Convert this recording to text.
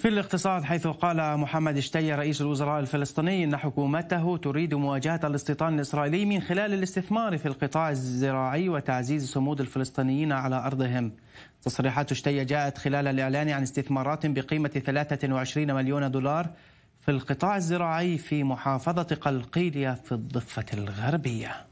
في الاقتصاد حيث قال محمد اشتيا رئيس الوزراء الفلسطيني ان حكومته تريد مواجهه الاستيطان الاسرائيلي من خلال الاستثمار في القطاع الزراعي وتعزيز صمود الفلسطينيين على ارضهم. تصريحات اشتيا جاءت خلال الاعلان عن استثمارات بقيمه 23 مليون دولار في القطاع الزراعي في محافظه قلقيليه في الضفه الغربيه.